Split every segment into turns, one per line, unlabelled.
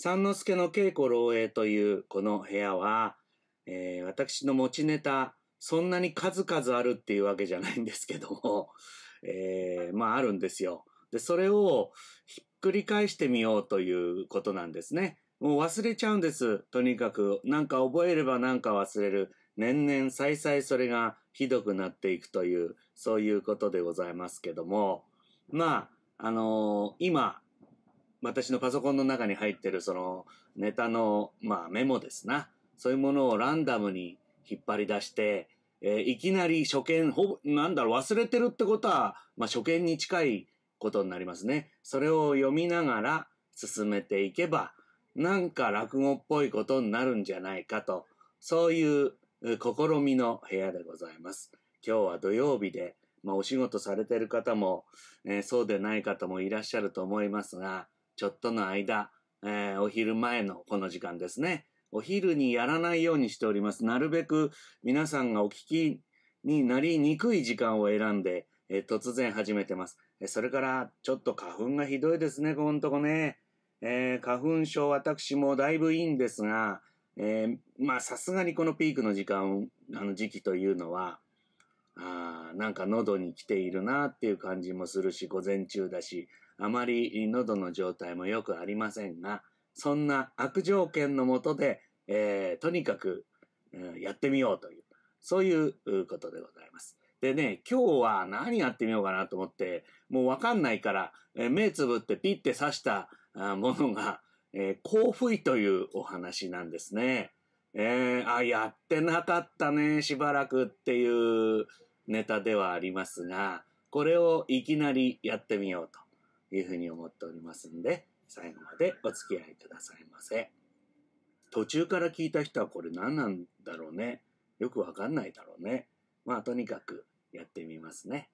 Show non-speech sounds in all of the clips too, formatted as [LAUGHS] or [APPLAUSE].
三之助の稽古漏洩というこの部屋は、えー、私の持ちネタ、そんなに数々あるっていうわけじゃないんですけども、[LAUGHS] えー、まああるんですよ。で、それをひっくり返してみようということなんですね。もう忘れちゃうんです。とにかく、なんか覚えればなんか忘れる。年々再々それがひどくなっていくという、そういうことでございますけども、まあ、あのー、今、私のパソコンの中に入ってるそのネタの、まあ、メモですな。そういうものをランダムに引っ張り出して、えー、いきなり初見、ほぼ、なんだろう、忘れてるってことは、まあ、初見に近いことになりますね。それを読みながら進めていけば、なんか落語っぽいことになるんじゃないかと、そういう試みの部屋でございます。今日は土曜日で、まあ、お仕事されてる方も、えー、そうでない方もいらっしゃると思いますが、ちょっとの間、えー、お昼前のこの時間ですね。お昼にやらないようにしております。なるべく皆さんがお聞きになりにくい時間を選んで、えー、突然始めてます。それから、ちょっと花粉がひどいですね、ここのとこね。えー、花粉症私もだいぶいいんですが、えー、まあさすがにこのピークの時間、あの時期というのは、あなんか喉に来ているなっていう感じもするし、午前中だし、あまり喉の状態もよくありませんが、そんな悪条件のもとで、えー、とにかく、やってみようという、そういうことでございます。でね、今日は何やってみようかなと思って、もうわかんないから、え目つぶってピッて刺したものが、えー、香吹というお話なんですね。えー、あ、やってなかったね、しばらくっていうネタではありますが、これをいきなりやってみようと。いうふうに思っておりますんで、最後までお付き合いくださいませ。途中から聞いた人はこれ何なんだろうね。よくわかんないだろうね。まあとにかくやってみますね。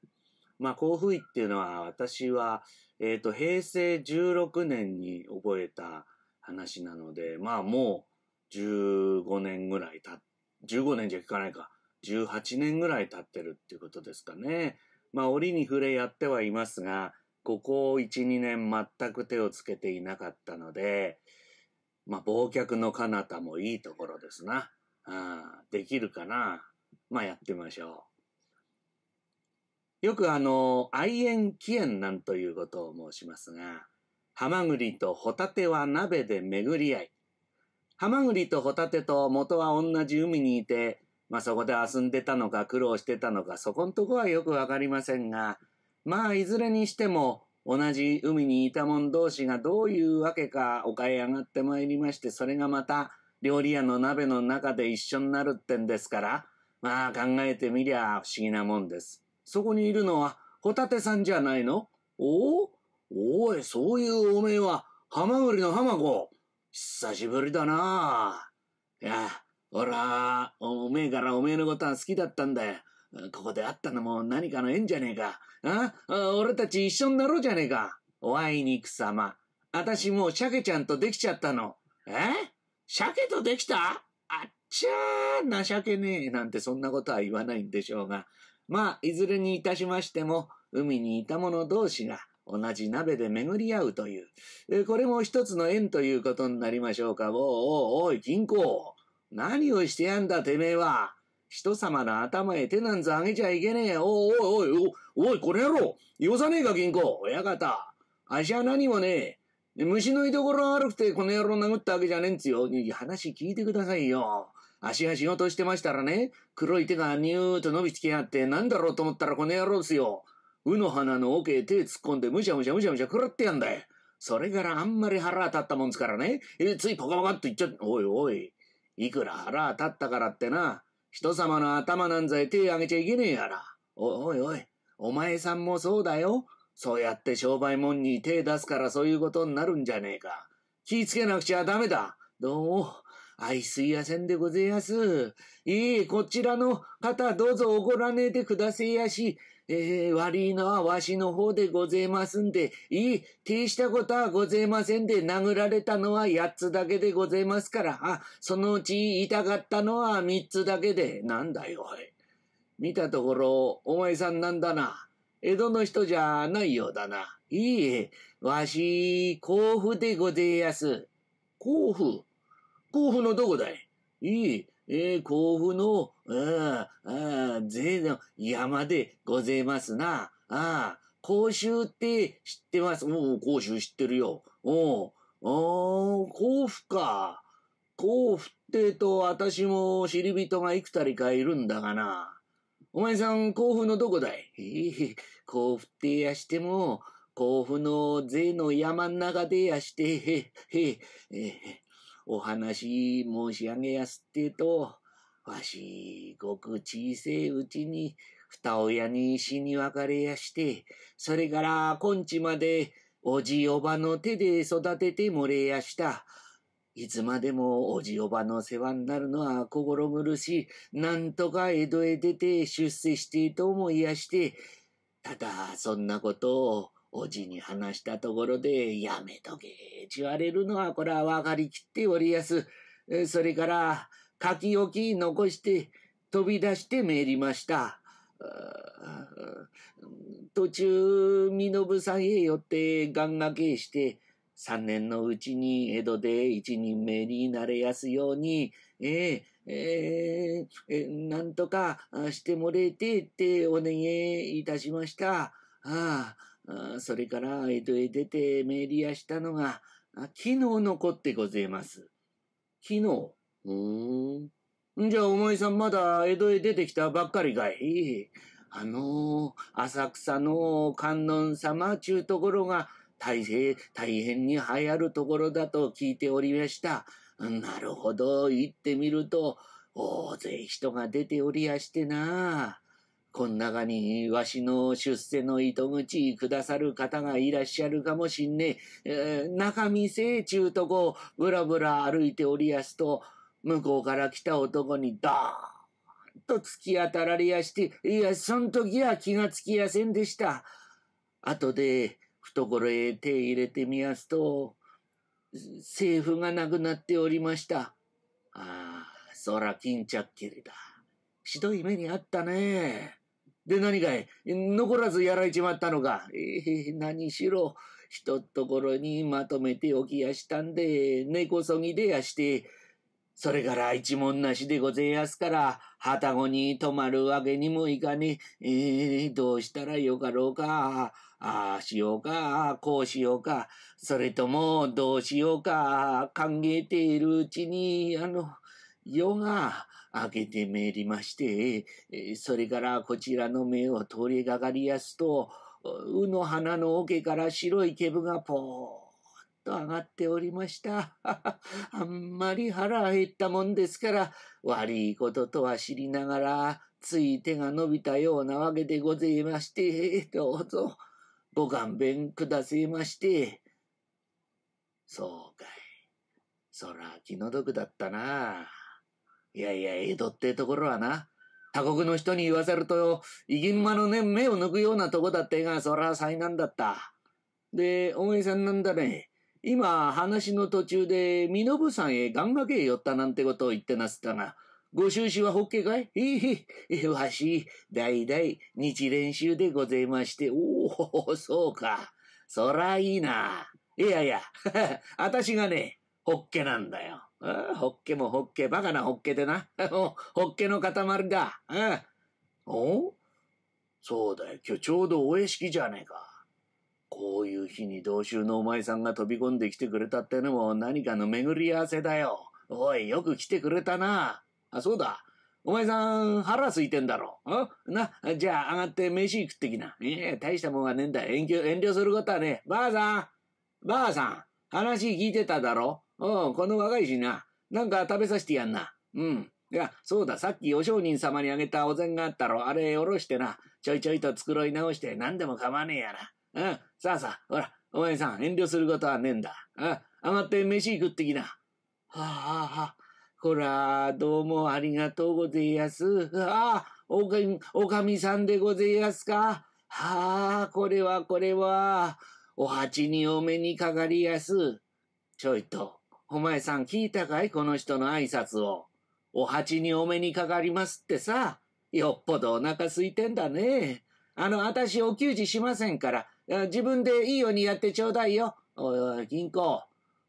まあ甲府医っていうのは私は、えっ、ー、と平成16年に覚えた話なので、まあもう15年ぐらいた、15年じゃ聞かないか。18年ぐらい経ってるっていうことですかね。まあ折に触れやってはいますが、ここ1、2年全く手をつけていなかったので、まあ、忘却の彼方もいいところですな。あできるかな。まあ、やってみましょう。よくあの、愛縁起縁なんということを申しますが、ハマグリとホタテは鍋で巡り合い。ハマグリとホタテと元は同じ海にいて、まあ、そこで遊んでたのか苦労してたのか、そこんとこはよくわかりませんが、まあいずれにしても同じ海にいた者同士がどういうわけかお丘へ上がってまいりましてそれがまた料理屋の鍋の中で一緒になるってんですからまあ考えてみりゃ不思議なもんです。そこにいるのはホタテさんじゃないのおおおいそういうおめえはハマグリのハマ子久しぶりだなあ。いや、俺は、おめえからおめえのことは好きだったんだよ。ここで会ったのも何かの縁じゃねえか。あ俺たち一緒になろうじゃねえか。おあいにくさま。あたしもう鮭ちゃんとできちゃったの。え鮭とできたあっちゃー、情けねえ。なんてそんなことは言わないんでしょうが。まあ、いずれにいたしましても、海にいた者同士が同じ鍋で巡り合うという。えこれも一つの縁ということになりましょうか。おうおうおい、銀行。何をしてやんだ、てめえは。人様の頭へ手なんざあげちゃいけねえ。おいおいおい、おい、これやろよさねえか、銀行。親方。あしは何もねえ。虫の居所が悪くて、この野郎殴ったわけじゃねえんつよ。話聞いてくださいよ。足が仕事してましたらね、黒い手がニューと伸びてきやがって、なんだろうと思ったらこの野郎っすよ。うの花の桶へ手突っ込んでむしゃむしゃむしゃむしゃ食らってやんだよ。それからあんまり腹立ったもんですからね、えついポカポカっと言っちゃって、おいおい、いくら腹立ったからってな、人様の頭なんざ手あげちゃいけねえやら。おいおい、お前さんもそうだよ。そうやって商売もんに手出すからそういうことになるんじゃねえか。気ぃつけなくちゃダメだ。どうも、愛すいやせんでごぜやす。いい、こちらの方どうぞ怒らねえでくだせやし、えー、悪いのはわしの方でごぜますんで、いい、てしたことはごぜませんで、殴られたのは八つだけでごぜますから、あ、そのうち痛かったのは三つだけで、なんだよ、おい。見たところ、お前さんなんだな。江戸の人じゃないようだな。いいえ、わし、甲府でごぜやす。甲府甲府のどこだいいい、えー、甲府の、ああ、ああ、税の山でごぜますな。ああ、甲州って知ってます。おお、甲州知ってるよ。おお、ああ、甲府か。甲府ってと、私も知り人がいくたりかいるんだがな。お前さん、甲府のどこだいええ、甲府ってやしても、甲府の税の山ん中でやして、へ、へ、ええ、お話申し上げやすってと、わし、ごく小せいうちに、二親に死に別れやして、それから今地まで、おじおばの手で育ててもれやした。いつまでもおじおばの世話になるのは心苦しい。なんとか江戸へ出て出世してと思いやして、ただ、そんなことを、おじに話したところで、やめとけ、ちわれるのは、これはわかりきっておりやす。それから、書き置き残して飛び出してめりました。途中、身延さんへ寄って願掛けして、三年のうちに江戸で一人目になれやすように、ええ、ええ、なんとかしてもれてってお願いいたしました。ああ、それから江戸へ出てめりやしたのが、昨日のってございます。昨日うん。じゃあ、お前さんまだ江戸へ出てきたばっかりかいあの浅草の観音様ちゅうところが、大変、大変に流行るところだと聞いておりました。なるほど、行ってみると、大勢人が出ておりやしてな。こん中に、わしの出世の糸口くださる方がいらっしゃるかもしんねえ。えー、中見せちゅうとこ、ぶらぶら歩いておりやすと、向こうから来た男にドーンと突き当たられやして、いや、そん時は気がつきやせんでした。後で、懐へ手入れてみやすと、政府がなくなっておりました。ああ、そら巾着切りだ。ひどい目にあったね。で、何かい残らずやられちまったのか。ええー、何しろ、ひとっところにまとめておきやしたんで、根こそぎでやして、それから一文なしでごぜやすから、はたごに泊まるわけにもいかねえ。えー、どうしたらよかろうか。ああしようか、こうしようか。それとも、どうしようか。考えているうちに、あの、夜が明けてめりまして、それからこちらの目を通りがかりやすと、うの花の桶から白い毛布がぽーと上がっておりました。あんまり腹減ったもんですから、悪いこととは知りながら、つい手が伸びたようなわけでございまして、どうぞ、ご勘弁くだせまして。そうかい。そら気の毒だったな。いやいや、江戸ってところはな、他国の人に言わせると、いぎんまのね、目を抜くようなとこだってが、そら災難だった。で、お前さんなんだね。今、話の途中で、身延山へ願掛けへ寄ったなんてことを言ってなすったが、ご収支はホッケかいえい、[LAUGHS] わし、代々、日練習でございまして、おお、そうか。そらいいな。いやいや、あたしがね、ホッケなんだよ。ホッケもホッケ、バカなホッケでな。[LAUGHS] ホッケの塊だ。うん。おそうだよ、今日ちょうどお屋敷じゃねえか。こういう日に同州のお前さんが飛び込んできてくれたってのも何かの巡り合わせだよ。おい、よく来てくれたな。あ、そうだ。お前さん、腹空いてんだろ。んな、じゃあ上がって飯食ってきな。ええ大したもんはねえんだ。遠慮、遠慮することはねえ。ばあさんばあさん話聞いてただろうん、この若いしな。なんか食べさせてやんな。うん。いや、そうだ、さっきお商人様にあげたお膳があったろ。あれ、おろしてな。ちょいちょいと繕い直して、何でも構わねえやな。うん。さあさあ、ほら、お前さん、遠慮することはねえんだ。うん。上って飯食ってきな。はあ、はあ、はあ。こら、どうもありがとうごぜやす。ああ、おかみ、おかみさんでごぜやすか。はあ、これはこれは。お鉢にお目にかかりやす。ちょいと、お前さん聞いたかいこの人の挨拶を。お鉢にお目にかかりますってさ。よっぽどお腹空いてんだね。あの、あたしお給仕しませんから、自分でいいようにやってちょうだいよ。おいおい、銀行。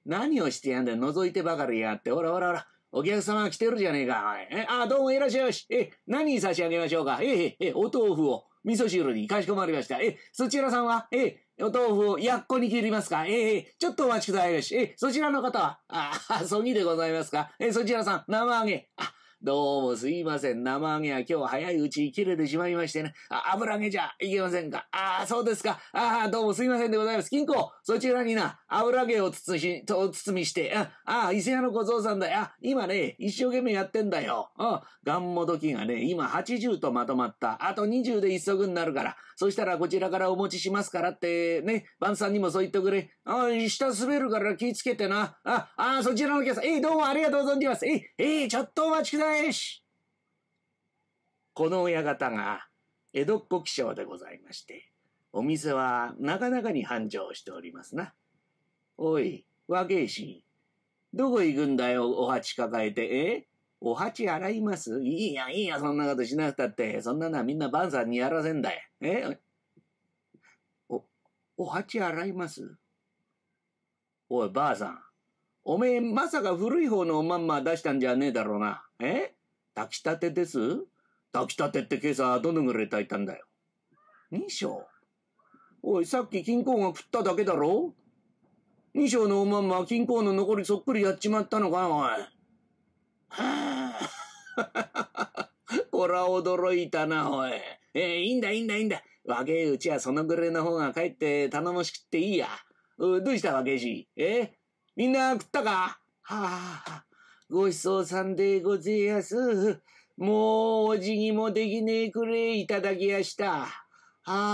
何をしてやんだよ。覗いてばかりやって。ほらほらほら。お客様が来てるじゃねえか。え、あ、どうもいらっしゃいまし。え、何差し上げましょうか。え、え、え、お豆腐を。味噌汁にかしこまりました。え、そちらさんはえ、お豆腐をやっこに切りますかええ、ちょっとお待ちくださいまし。え、そちらの方はあ、そぎでございますかえ、そちらさん、生揚げ。あ、どうもすいません。生揚げは今日早いうちに切れてしまいましてね。あ、油揚げじゃいけませんか。ああ、そうですか。ああ、どうもすいませんでございます。金庫、そちらにな、油揚げを包み、と包みして、ああ、伊勢屋の小僧さんだよ。今ね、一生懸命やってんだよ。うん。ガンモドキがね、今80とまとまった。あと20で一足になるから。そしたらこちらからお持ちしますからって、ね、晩さんにもそう言ってくれ。ああ、下滑るから気ぃつけてな。あ、ああ、そちらのお客さん。えー、どうもありがとう存じます。えー、えー、ちょっとお待ちください。しこの親方が江戸っ子気象でございまして、お店はなかなかに繁盛しておりますな。おい、若えし、どこ行くんだよ、お鉢抱えて。えお鉢洗いますいいや、いいや、そんなことしなくたって。そんなのはみんな晩さんにやらせんだよ。えお、お鉢洗いますおい、ばあさん。おめえ、まさか古い方のおまんま出したんじゃねえだろうな。え炊きたてです炊きたてって今朝どのぐらい炊いたんだよ。二章おい、さっき金庫が食っただけだろ二章のおまんま金庫の残りそっくりやっちまったのか、おい。はあ、こら驚いたな、おい。えー、いいんだ、いいんだ、いいんだ。若えうちはそのぐらいの方がかえって頼もしくっていいや。うどうした、若えし。えみんな食ったかはあ、ごちそうさんでごぜえやす。もうお辞儀もできねえくれいただきやした。はあ、は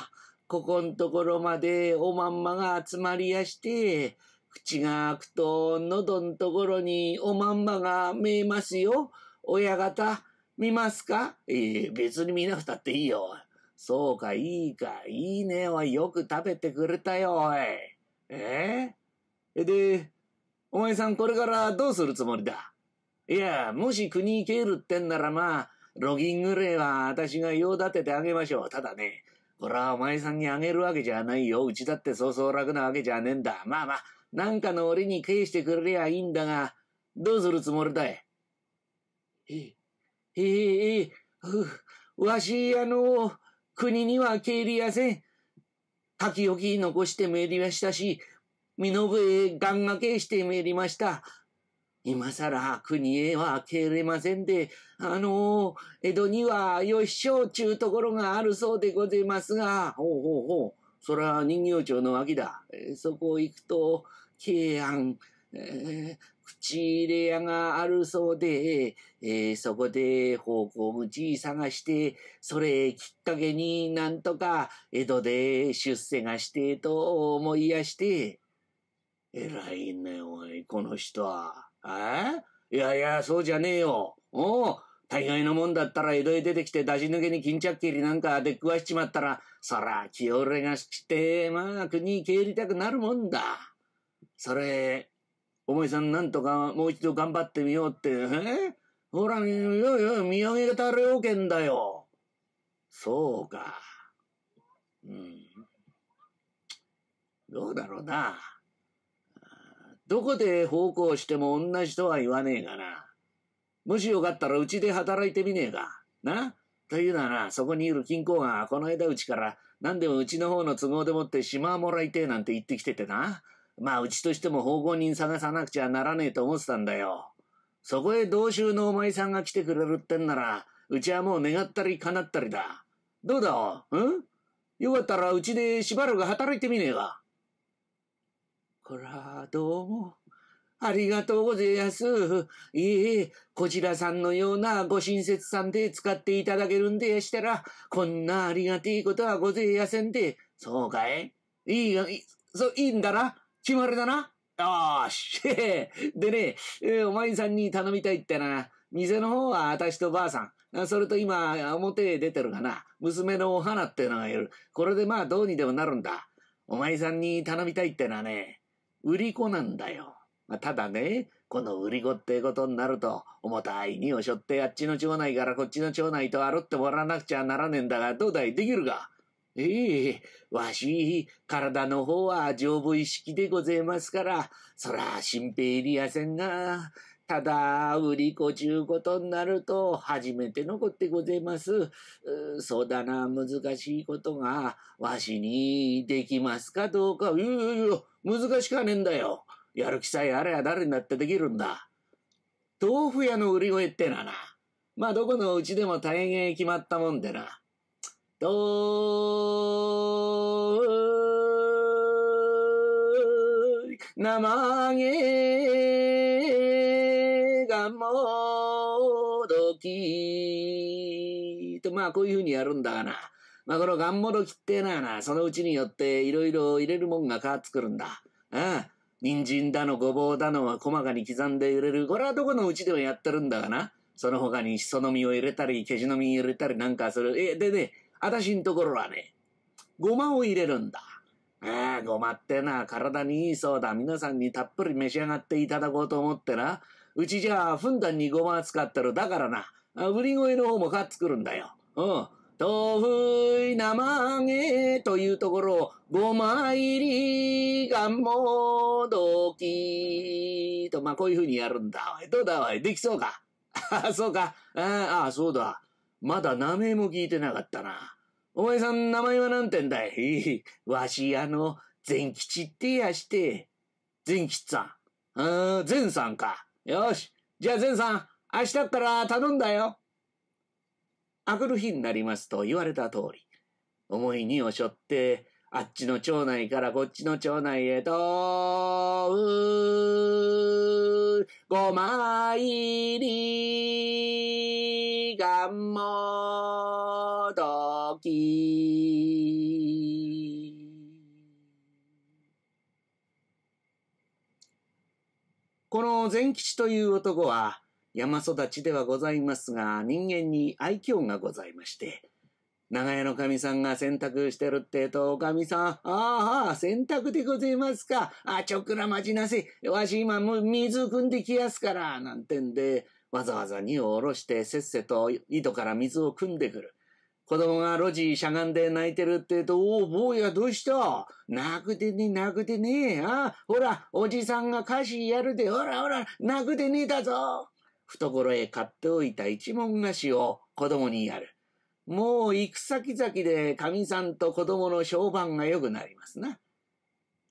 あ、ここんところまでおまんまが集まりやして、口が開くと喉んところにおまんまが見えますよ。親方、見ますかええ別に見なくたっていいよ。そうか、いいか、いいね、おい、よく食べてくれたよ、おい。ええーで、お前さんこれからどうするつもりだいや、もし国帰るってんならまあ、ロギングれは私が用立ててあげましょう。ただね、これはお前さんにあげるわけじゃないよ。うちだってそうそう楽なわけじゃねえんだ。まあまあ、なんかの俺に返してくれりゃいいんだが、どうするつもりだいええ、ええ、わし、あの、国には帰りやせん。書き置き残してめりましたし、身延へ願掛けしてめりました。今さら国へは帰れませんで、あの、江戸には吉祥ちゅうところがあるそうでございますが、ほうほうほう、そら人形町の脇だ。そこ行くと、慶安、えー、口入れ屋があるそうで、えー、そこで方向無事探して、それきっかけになんとか江戸で出世がしてと思いやして、偉いね、おい、この人は。えいやいや、そうじゃねえよ。おう、大概のもんだったら江戸へ出てきて出し抜けに巾着切りなんか出っ食わしちまったら、そら、気折れがして、まあ、国に帰りたくなるもんだ。それ、お前さんなんとかもう一度頑張ってみようって、えほら、よいよい、見上げた料件だよ。そうか。うん。どうだろうな。どこで奉公しても同じとは言わねえがな。もしよかったらうちで働いてみねえか。なというのはな、そこにいる金庫がこの間うちから何でもうちの方の都合でもって島もらいてえなんて言ってきててな。まあうちとしても奉公人探さなくちゃならねえと思ってたんだよ。そこへ同州のお前さんが来てくれるってんなら、うちはもう願ったり叶ったりだ。どうだうんよかったらうちでしばらく働いてみねえか。こら、どうも。ありがとうごぜやす。いえ、こちらさんのようなご親切さんで使っていただけるんでしたら、こんなありがてえことはごぜやせんで。そうかいいいいい、そう、いいんだな決まりだなよーし。[LAUGHS] でね、えー、お前さんに頼みたいってな。店の方は私とばあさん。それと今、表へ出てるかな。娘のお花ってのがいる。これでまあどうにでもなるんだ。お前さんに頼みたいってのはね、売り子なんだよ。まあ、ただね、この売り子ってことになると、重たい荷を背負ってあっちの町内からこっちの町内と歩ってもらわなくちゃならねえんだが、どうだいできるかええわし、体の方は丈夫意識でごぜますから、そら心配いりやせんが、ただ、売り子ちゅうことになると、初めてのこってごぜます。そうだな、難しいことが、わしにできますかどうか。いやいやいや、難しくはねえんだよ。やる気さえあれば誰になってできるんだ。豆腐屋の売り声ってのはな、まあどこのうちでも大変決まったもんでな。と生げがもどき。と、まあこういうふうにやるんだがな。まあ、このがんもどきってえのはな、そのうちによっていろいろ入れるもんが変わってくるんだ。ああ。人参だの、ごぼうだのは細かに刻んで入れる。これはどこのうちでもやってるんだがな。その他にしその実を入れたり、けじの実入れたりなんかする。え、でね、あたしんところはね、ごまを入れるんだ。ああ、ごまってな、体にいいそうだ。皆さんにたっぷり召し上がっていただこうと思ってな。うちじゃあ、ふんだんにごま使ってる。だからな、売り声の方もかっつくるんだよ。うん。豆腐生揚げというところを、ごま入りがもどきと、まあ、こういうふうにやるんだ。どうだわいできそうかああ、[LAUGHS] そうか。ああ、そうだ。まだ名前も聞いてなかったな。お前さん名前は何てんだい [LAUGHS] わし、あの、善吉ってやして。善吉さん。うん、善さんか。よし。じゃあ善さん、明日から頼んだよ。あくる日になりますと言われた通り、重い荷を背負って、あっちの町内からこっちの町内へと、うー、ごまいりがもどき。この善吉という男は、山育ちではございますが、人間に愛嬌がございまして、長屋の神さんが洗濯してるってえと、お神さん、ああ、洗濯でございますか。あ、ちょくら待ちなせ。わし今水汲んできやすから、なんてんで、わざわざ荷を下ろしてせっせと井戸から水を汲んでくる。子供が路地しゃがんで泣いてるってえと、おお、坊やどうした泣くでね、泣くでねえ。あほら、おじさんが歌詞やるで、ほらほら、泣くでねえだぞ。懐へ買っておいた一文菓子を子供にやる。もう行く先々で神さんと子供の商売が良くなりますな。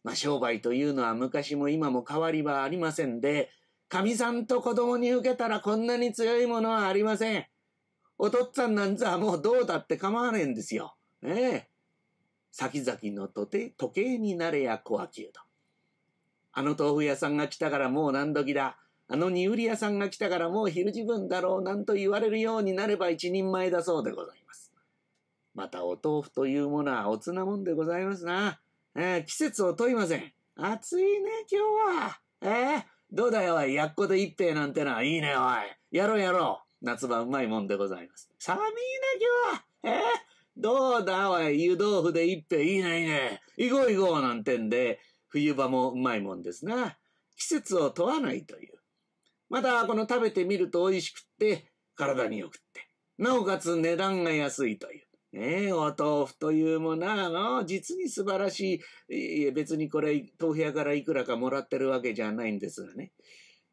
まあ商売というのは昔も今も変わりはありませんで、神さんと子供に受けたらこんなに強いものはありません。お父っつぁんなんざもうどうだって構わねえんですよ。ええ。先々のとて、時計になれや小秋うと。あの豆腐屋さんが来たからもう何時だ。あの二売り屋さんが来たからもう昼時分だろうなんと言われるようになれば一人前だそうでございます。またお豆腐というものはおつなもんでございますな。えー、季節を問いません。暑いね、今日は。えー、どうだよ、おい。やっこで一平なんてのはいいね、おい。やろうやろう。夏場うまいもんでございます。寒いな、今日は。えー、どうだ、おい。湯豆腐で一平いいね、いいね。行こう行こう、なんてんで、冬場もうまいもんですな。季節を問わないという。またこの食べてみると美味しくって体に良くって、なおかつ値段が安いという。ねえ、お豆腐というものは、実に素晴らしい。い別にこれ、豆腐屋からいくらかもらってるわけじゃないんですがね。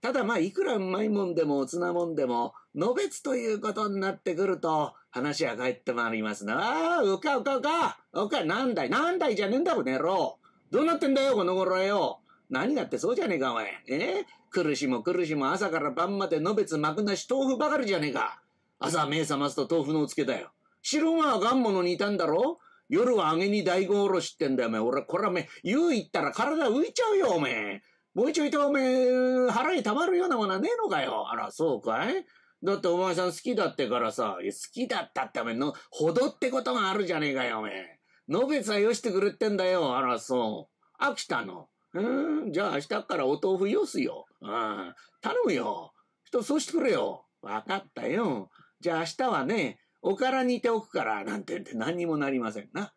ただまあ、いくらうまいもんでも、おつなもんでも、のべつということになってくると、話は返ってまいりますな。ああ、うかうかうかうか、なんだいなんだいじゃねえんだろ、ねろどうなってんだよ、この頃よ。何だってそうじゃねえか、お前。え苦しも苦しも朝から晩までのべつ幕なし豆腐ばかりじゃねえか。朝目覚ますと豆腐のおつけだよ。白馬はガンモのいたんだろ夜は揚げに大根おろしってんだよ、お前。俺、これはお言う言ったら体浮いちゃうよ、お前。もうちょいと、おえ。腹に溜まるようなものはねえのかよ。あら、そうかいだってお前さん好きだってからさ、好きだったってお前の、ほどってことがあるじゃねえかよ、お前。のべつはよしてくれってんだよ、あら、そう。飽きたの。じゃあ明日からお豆腐よすよ。うん、頼むよ。人そうしてくれよ。わかったよ。じゃあ明日はね、おから煮ておくから、なんて言って何にもなりませんな。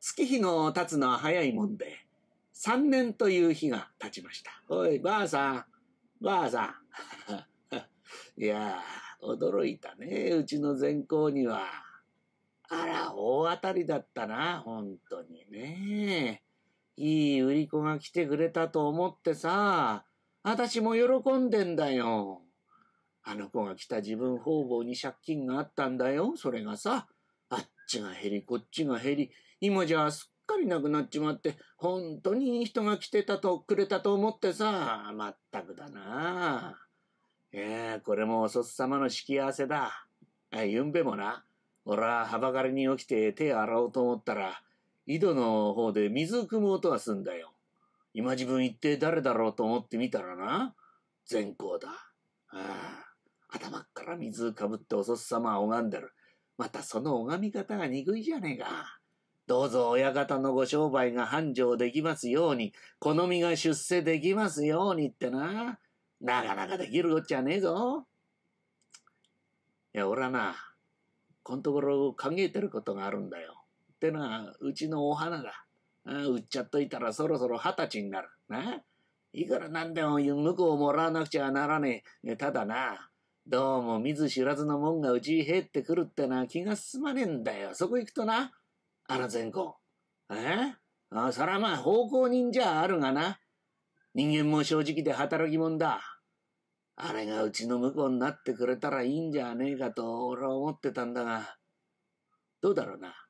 月日の経つのは早いもんで、3年という日が経ちました。おい、ばあさん、ばあさん。[LAUGHS] いやー、驚いたね、うちの善行には。あら、大当たりだったな、本当にね。いい売り子が来てくれたと思ってさ、私も喜んでんだよ。あの子が来た自分方々に借金があったんだよ。それがさ、あっちが減り、こっちが減り、今じゃすっかりなくなっちまって、本当にいい人が来てたと、くれたと思ってさ、まったくだな。ええこれもおそつ様の敷き合わせだ。ゆんべもな、俺ははばかりに起きて手洗おうと思ったら、井戸の方で水汲む音がすんだよ。今自分一体誰だろうと思ってみたらな、善行だ。ああ、頭っから水かぶっておそっさま拝んでる。またその拝み方が憎いじゃねえか。どうぞ親方のご商売が繁盛できますように、好みが出世できますようにってな。なかなかできるこっちゃねえぞ。いや、俺はな、このところ考えてることがあるんだよ。ってのは、うちのお花だ。売っちゃっといたらそろそろ二十歳になる。な。いくらなんでも向こうもらわなくちゃならねえ。ただな、どうも見ず知らずのもんがうちへ入ってくるってのは気が進まねえんだよ。そこ行くとな、あら善行。えあそらまあ奉公人じゃあるがな。人間も正直で働き者だ。あれがうちのうになってくれたらいいんじゃねえかと俺は思ってたんだが、どうだろうな。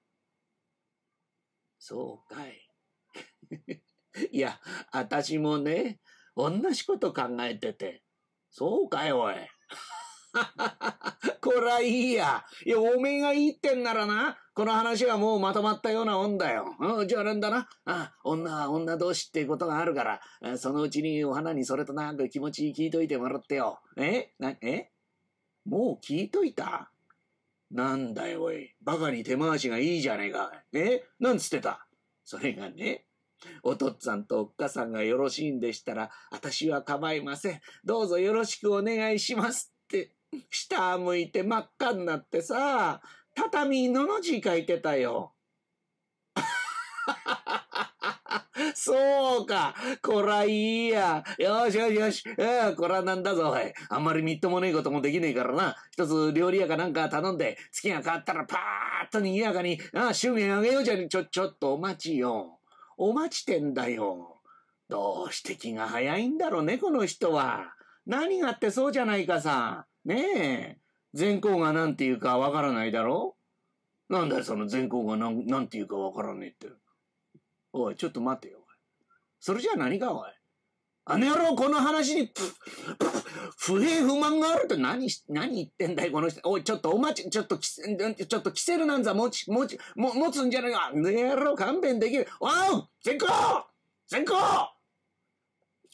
そうかい。[LAUGHS] いや、あたしもね、同じこと考えてて。そうかい、おい。[LAUGHS] こらいいや。いや、おめえがいいってんならな、この話はもうまとまったようなもんだよ。うん、じゃあなんだな。あ、女は女同士ってことがあるから、そのうちにお花にそれとなく気持ち聞いといてもらってよ。えな、えもう聞いといたなんだよ、おい。バカに手回しがいいじゃねえか。えなんつってたそれがね、お父っつぁんとおっかさんがよろしいんでしたら、私は構いません。どうぞよろしくお願いしますって、下向いて真っ赤になってさ、畳のの字書いてたよ。[LAUGHS] そうか。こらいいや。よしよしよし。うん、こらなんだぞ、おい。あんまりみっともねえこともできねえからな。一つ料理屋かなんか頼んで、月が変わったらパーっと賑やかに、ああ、祝言あげようじゃね。ちょ、ちょっとお待ちよ。お待ちてんだよ。どうして気が早いんだろうね、この人は。何があってそうじゃないかさ。ねえ。善行が何て言うかわからないだろなんだよ、その善行が何て言うかわからねえって。おい、ちょっと待てよ。それじゃ何か、おい。あの野郎、この話に、不平不満があると何、何言ってんだい、この人。おい、ちょっとお待ち、ちょっと、ちょっと、キセルなんざ持ち、持ち、も、持つんじゃないあの野郎、勘弁できる。おう全行全行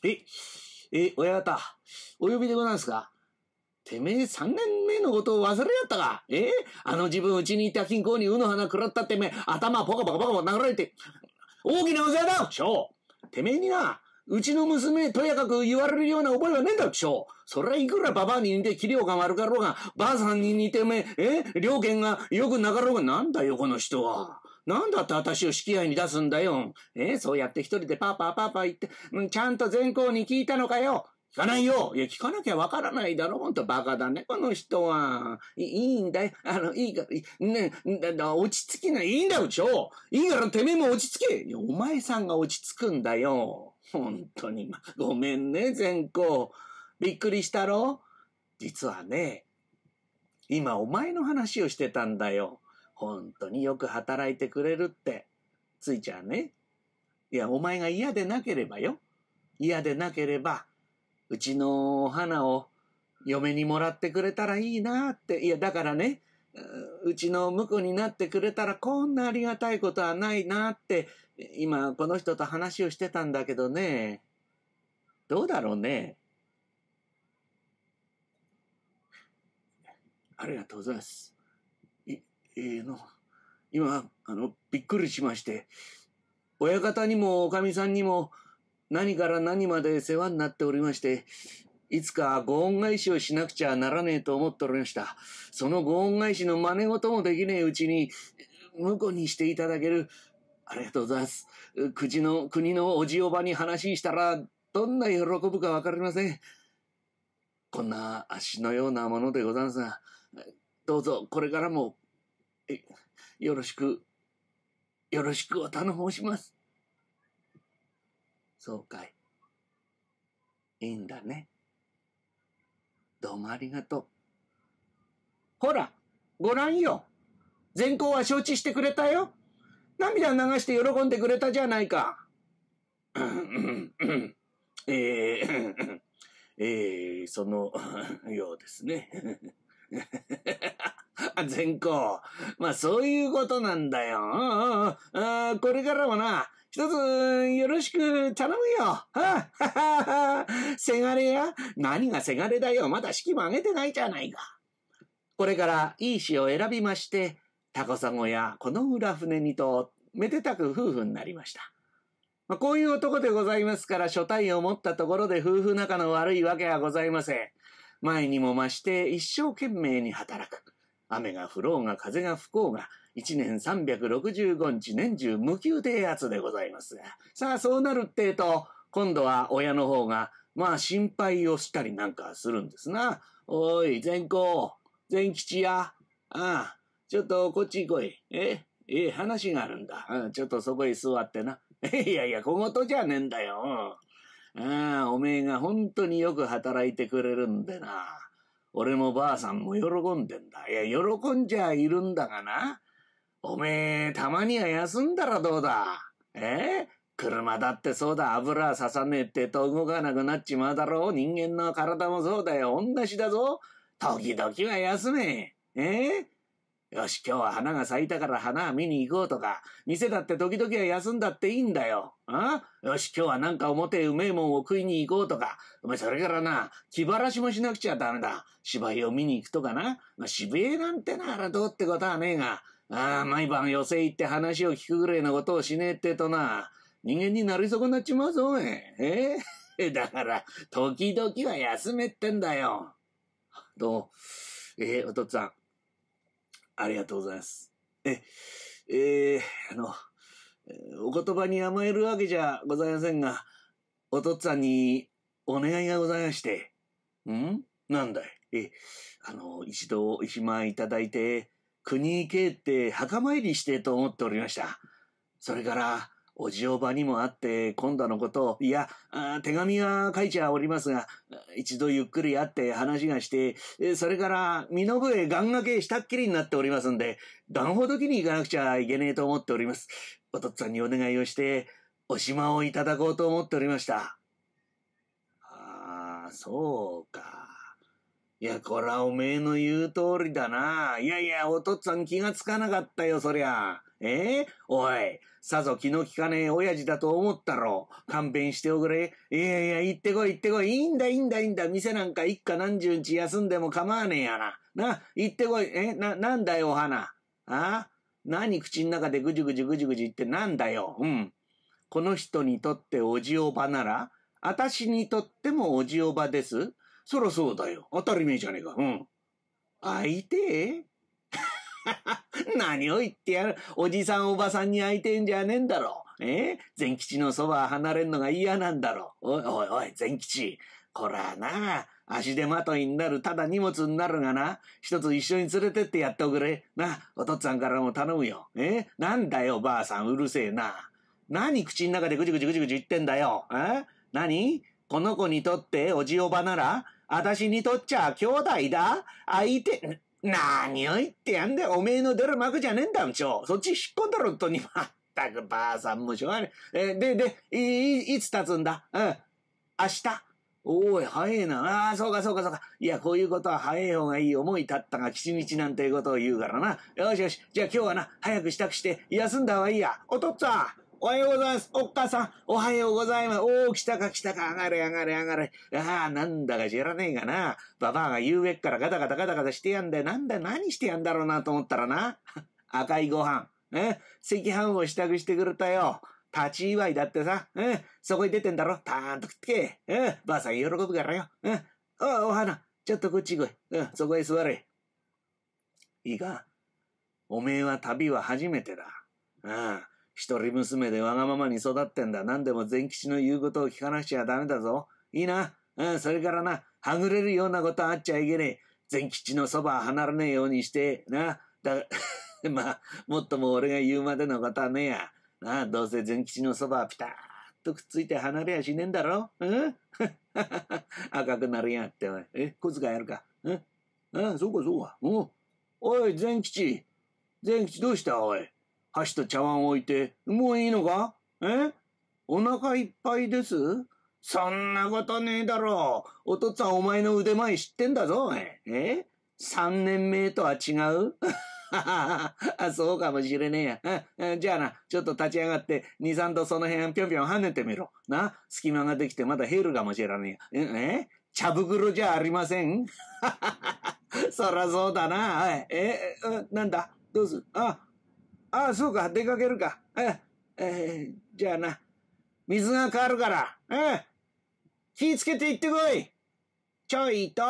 え、え、親方、お呼びでございますかてめえ三年目のことを忘れやったかえあの自分うちにいた金庫にうの花食らったってめえ、頭ポカポカポカポカ殴られて、大きなお世話だょうてめえにな、うちの娘、とやかく言われるような覚えはねえんだ、ちょ。そりゃいくらババアに似て器量が悪かろうが、ばあさんに似てめえ、え両権がよくなかろうが、なんだよ、この人は。なんだって私をき合いに出すんだよ。えそうやって一人でパーパーパーパー言って、うん、ちゃんと全校に聞いたのかよ。聞かないよ。いや、聞かなきゃわからないだろ。ほんと、バカだね、この人は。いいいんだよ。あの、いいから、ね、だ、だ、落ち着きない。いいんだよ、ちょ。いいから、てめえも落ち着け。いや、お前さんが落ち着くんだよ。ほんとに、ま、ごめんね、善行。びっくりしたろ実はね、今お前の話をしてたんだよ。ほんとによく働いてくれるって。ついちゃんね。いや、お前が嫌でなければよ。嫌でなければ、うちの花を嫁にもらってくれたらいいなって、いや、だからね、うちの婿になってくれたらこんなありがたいことはないなって、今この人と話をしてたんだけどね。どうだろうね。ありがとうございます。い、えー、の、今、あの、びっくりしまして、親方にもおかみさんにも、何から何まで世話になっておりまして、いつかご恩返しをしなくちゃならねえと思っておりました。そのご恩返しの真似事もできねえうちに、婿にしていただける。ありがとうございます。国の、国のおじおばに話したら、どんな喜ぶかわかりません。こんな足のようなものでございますが、どうぞこれからも、よろしく、よろしくお頼申します。そうかい。いいんだね。どうもありがとう。ほら、ご覧よ。善行は承知してくれたよ。涙流して喜んでくれたじゃないか。えー、えー、そのようですね。善行。まあそういうことなんだよ。ああこれからはな、一つ、よろしく、頼むよ。ははは。せがれや何がせがれだよ。まだ式も上げてないじゃないか。これから、いい詩を選びまして、タコサゴやこの裏船にと、めでたく夫婦になりました。まあ、こういう男でございますから、初体を持ったところで夫婦仲の悪いわけはございません。前にも増して一生懸命に働く。雨が降ろうが風が吹こうが、1年365日年中無休低圧でございますが、さあそうなるってと、今度は親の方が、まあ心配をしたりなんかするんですな。おい、善行、善吉や、ああ、ちょっとこっち来い。ええ話があるんだ。うん、ちょっとそこへ座ってな。[LAUGHS] いやいや、小言じゃねえんだよ。ああ、おめえが本当によく働いてくれるんでな。俺もばあさんも喜んでんだ。いや、喜んじゃいるんだがな。おめえ、たまには休んだらどうだえ車だってそうだ、油はささねえってと動かなくなっちまうだろう。人間の体もそうだよ。同じだぞ。時々は休め。えよし、今日は花が咲いたから花見に行こうとか、店だって時々は休んだっていいんだよ。あよし、今日はなんか表へうめえもんを食いに行こうとか、お前それからな、気晴らしもしなくちゃダメだ。芝居を見に行くとかな。まあ、渋谷なんてならどうってことはねえが、ああ、毎晩寄せ行って話を聞くぐらいのことをしねえってとな、人間になり損なっちまうぞ、おい。ええ [LAUGHS] だから、時々は休めってんだよ。ども、えー、お父さん、ありがとうございます。え、えー、あの、お言葉に甘えるわけじゃございませんが、お父さんにお願いがございまして。んなんだいえ、あの、一度、一暇いただいて、国行って墓参りしてと思っておりました。それから、おじおばにも会って今度のことを、いや、手紙は書いちゃおりますが、一度ゆっくり会って話がして、それから身の上願掛けしたっきりになっておりますんで、ほどきに行かなくちゃいけねえと思っております。お父っつぁんにお願いをして、おしまをいただこうと思っておりました。ああ、そうか。いや、こらおめえの言う通りだな。いやいや、お父っつぁん気がつかなかったよ、そりゃ。ええー、おい、さぞ気の利かねえ親父だと思ったろ。勘弁しておくれ。いやいや、行ってこい行ってこい。いいんだいいんだいいんだ。店なんか一家何十日休んでも構わねえやな。な、行ってこい。え、な、なんだよ、お花。あ何口の中でぐじぐじぐじぐじ言ってなんだよ。うん。この人にとっておじおばなら、あたしにとってもおじおばです。そらそうだよ。当たり前じゃねえか。うん。相手 [LAUGHS] 何を言ってやる。おじさんおばさんに会いてんじゃねえんだろ。え善吉のそば離れんのが嫌なんだろ。おいおいおい、善吉。こらな、足手まといになる、ただ荷物になるがな、一つ一緒に連れてってやっておくれ。な、お父っつぁんからも頼むよ。えなんだよ、ばあさん、うるせえな。何口の中でぐちぐちぐちぐち言ってんだよ。え何この子にとっておじおばなら、私にとっちゃ兄弟だ相手、何を言ってやんだよ。おめえの出る幕じゃねえんだよ、ちょ。そっち引っ込んだろ、とに。まったく、ばあさんもしょうがねえで、で、い、いつ立つんだうん。明日。おい、早えな。ああ、そうかそうかそうか。いや、こういうことは早い方がいい。思い立ったが吉日なんていうことを言うからな。よしよし。じゃあ今日はな、早く支度して休んだ方がいいや。おとっつぁん。おはようございます。おっかさん、おはようございます。おー、来たか来たか、上がれ上がれ上がれ。ああ、なんだか知らねえがな。ババアが言うべっからガタガタガタガタしてやんだよ。なんだ何してやんだろうなと思ったらな。赤いご飯、え赤飯を支度してくれたよ。立ち祝いだってさ、えそこに出てんだろ。たーんと食ってけ。えばあさん喜ぶからよ。えおお花、ちょっとこっち来い。うん、そこへ座れ。いいかおめえは旅は初めてだ。うん。一人娘でわがままに育ってんだ。何でも善吉の言うことを聞かなくちゃダメだぞ。いいな。うん、それからな、はぐれるようなことあっちゃいけねえ。善吉のそば離れねえようにして、な。だ、[LAUGHS] まあ、もっとも俺が言うまでのことはねえや。なあ、どうせ善吉のそばはピタッとくっついて離れやしねえんだろうん [LAUGHS] 赤くなるやんって、おい。え、小遣いやるか。うんうん、そうかそうか。うん。おい、善吉。善吉どうしたおい。箸と茶碗を置いて、もういいのかえお腹いっぱいですそんなことねえだろう。お父っつぁんお前の腕前知ってんだぞ。え三年目とは違うあ、[LAUGHS] そうかもしれねえや。[LAUGHS] じゃあな、ちょっと立ち上がって、二三度その辺ぴょんぴょん跳ねてみろ。な、隙間ができてまだ減るかもしれねええ茶袋じゃありません [LAUGHS] そらそうだな。え、なんだどうすあ、ああ、そうか、出かけるか。ええー、じゃあな、水が変わるから、ええ、気ぃつけて行ってこい。ちょいと、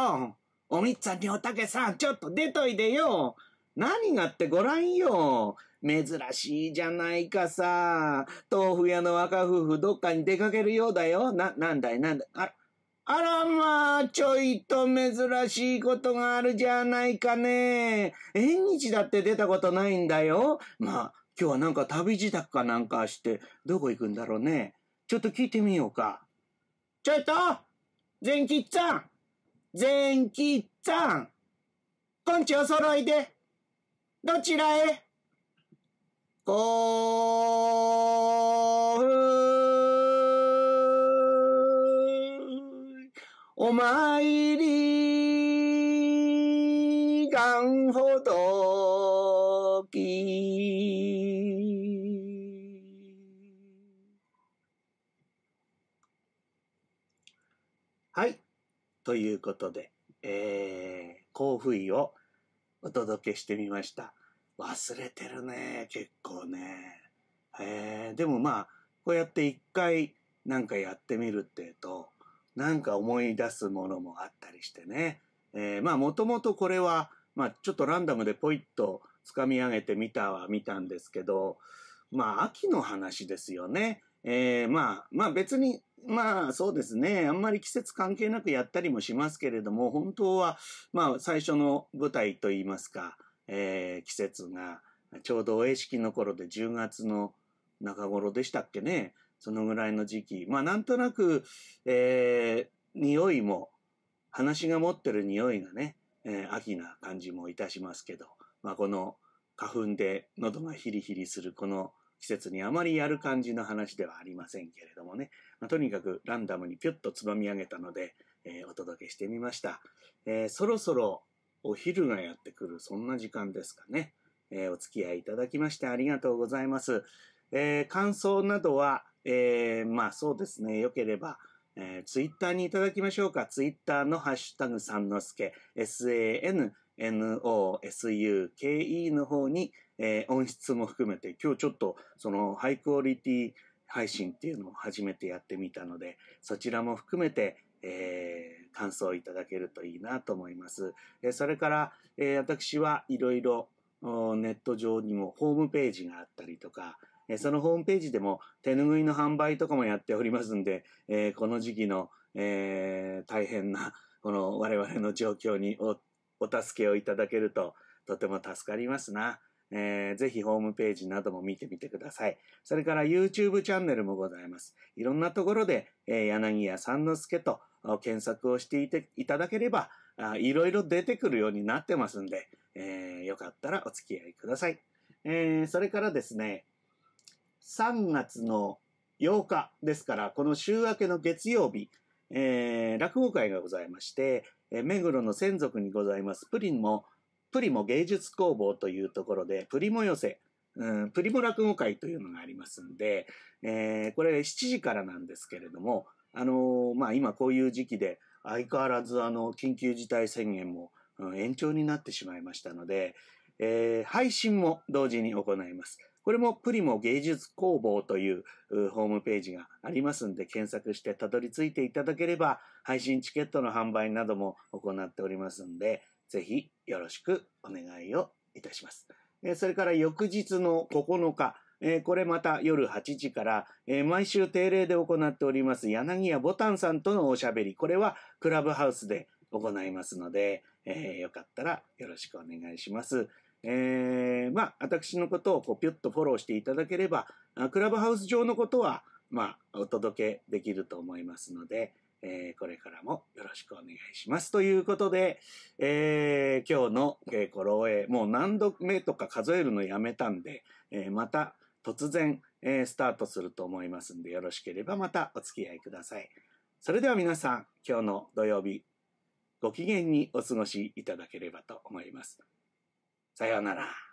おみつさんにおたけさん、ちょっと出といでよ。何がってごらんよ。珍しいじゃないかさ。豆腐屋の若夫婦どっかに出かけるようだよ。な、なんだいなんだい。あら、あらまあ、ちょいと珍しいことがあるじゃないかね。縁日だって出たことないんだよ。まあ、今日はなんか旅自宅かなんかして、どこ行くんだろうね。ちょっと聞いてみようか。ちょいと全吉さん全吉さんこんちお揃いでどちらへ幸ーお参り、んほどき。はい。ということで、えー、交付をお届けしてみました。忘れてるね、結構ね。えー、でもまあ、こうやって一回なんかやってみるってうと、なんか思い出すものもあったりしてね。えー、まあもともとこれは、まあちょっとランダムでポイッと掴み上げてみたは見たんですけど、まあ秋の話ですよね。えー、まあ、まあ別に、まあそうですね。あんまり季節関係なくやったりもしますけれども、本当は、まあ最初の舞台といいますか、えー、季節が、ちょうどお絵式の頃で10月の中頃でしたっけね。そのぐらいの時期。まあなんとなく、えー、匂いも、話が持ってる匂いがね、えー、秋な感じもいたしますけど、まあこの花粉で喉がヒリヒリするこの季節にあまりやる感じの話ではありませんけれどもね、まあ、とにかくランダムにピュッとつまみ上げたので、えー、お届けしてみました、えー、そろそろお昼がやってくるそんな時間ですかね、えー、お付き合いいただきましてありがとうございます、え感想などはえー、まあそうですね、良ければ、えー、ツイッターにいただきましょうか。ツイッターのハッシュタグ三之助、san-no-suke の方に、えー、音質も含めて、今日ちょっとそのハイクオリティ配信っていうのを初めてやってみたので、そちらも含めて、えー、感想いただけるといいなと思います。えそれから、え私はいろいろネット上にもホームページがあったりとか、えそのホームページでも手ぬぐいの販売とかもやっておりますんで、えこの時期の、え大変な、[LAUGHS] この我々の状況にお、お助けをいただけると、とても助かりますな。えー、ぜひホームページなども見てみてください。それから YouTube チャンネルもございます。いろんなところで、えー、柳家三之助と検索をしていていただければあ、いろいろ出てくるようになってますんで、えー、よかったらお付き合いください。えー、それからですね、3月の8日ですから、この週明けの月曜日、えー、落語会がございまして、えー、目黒の専属にございます、プリンも、プリモ芸術工房というところで、プリモ寄せ、うん、プリモ落語会というのがありますんで、えー、これ7時からなんですけれども、あのー、まあ、今こういう時期で、相変わらずあの、緊急事態宣言も、うん、延長になってしまいましたので、えー、配信も同時に行います。これもプリモ芸術工房というホームページがありますんで検索してたどり着いていただければ配信チケットの販売なども行っておりますんでぜひよろしくお願いをいたします。それから翌日の9日、これまた夜8時から、毎週定例で行っております柳家ボタンさんとのおしゃべり。これはクラブハウスで行いますので、えー、よかったらよろしくお願いします。えー、まあ、私のことをこうピュッとフォローしていただければ、クラブハウス上のことは、まあ、お届けできると思いますので、えー、これからもよろしくお願いします。ということで、えー、今日の稽古漏洩、もう何度目とか数えるのやめたんで、えー、また突然、えー、スタートすると思いますんで、よろしければまたお付き合いください。それでは皆さん、今日の土曜日、ご機嫌にお過ごしいただければと思います。さようなら。